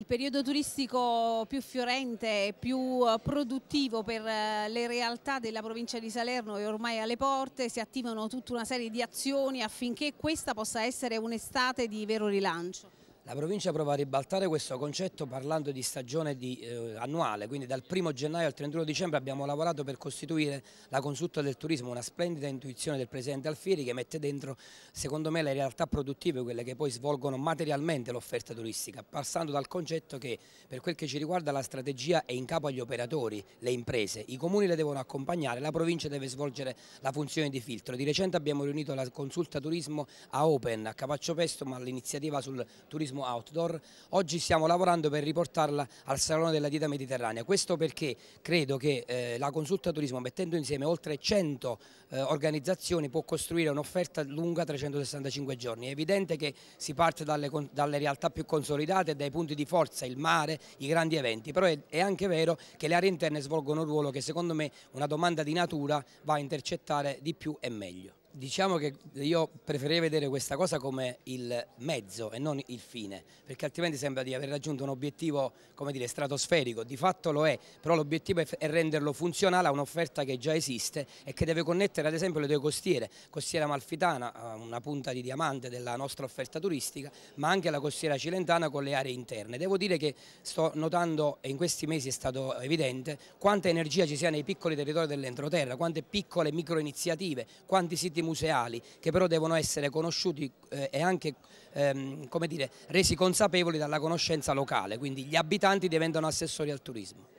Il periodo turistico più fiorente e più eh, produttivo per eh, le realtà della provincia di Salerno è ormai alle porte, si attivano tutta una serie di azioni affinché questa possa essere un'estate di vero rilancio. La provincia prova a ribaltare questo concetto parlando di stagione di, eh, annuale, quindi dal 1 gennaio al 31 dicembre abbiamo lavorato per costituire la consulta del turismo, una splendida intuizione del Presidente Alfieri che mette dentro secondo me le realtà produttive, quelle che poi svolgono materialmente l'offerta turistica, passando dal concetto che per quel che ci riguarda la strategia è in capo agli operatori, le imprese, i comuni le devono accompagnare, la provincia deve svolgere la funzione di filtro. Di recente abbiamo riunito la consulta turismo a Open, a Capaccio Pesto, ma l'iniziativa sul turismo turismo outdoor, oggi stiamo lavorando per riportarla al Salone della Dieta Mediterranea. Questo perché credo che eh, la consulta turismo mettendo insieme oltre 100 eh, organizzazioni può costruire un'offerta lunga 365 giorni. È evidente che si parte dalle, dalle realtà più consolidate, dai punti di forza, il mare, i grandi eventi, però è, è anche vero che le aree interne svolgono un ruolo che secondo me una domanda di natura va a intercettare di più e meglio. Diciamo che io preferirei vedere questa cosa come il mezzo e non il fine, perché altrimenti sembra di aver raggiunto un obiettivo come dire, stratosferico, di fatto lo è, però l'obiettivo è renderlo funzionale a un'offerta che già esiste e che deve connettere ad esempio le due costiere, costiera malfitana, una punta di diamante della nostra offerta turistica, ma anche la costiera cilentana con le aree interne. Devo dire che sto notando, e in questi mesi è stato evidente, quanta energia ci sia nei piccoli territori dell'entroterra, quante piccole micro iniziative, quanti siti museali che però devono essere conosciuti eh, e anche ehm, dire, resi consapevoli dalla conoscenza locale, quindi gli abitanti diventano assessori al turismo.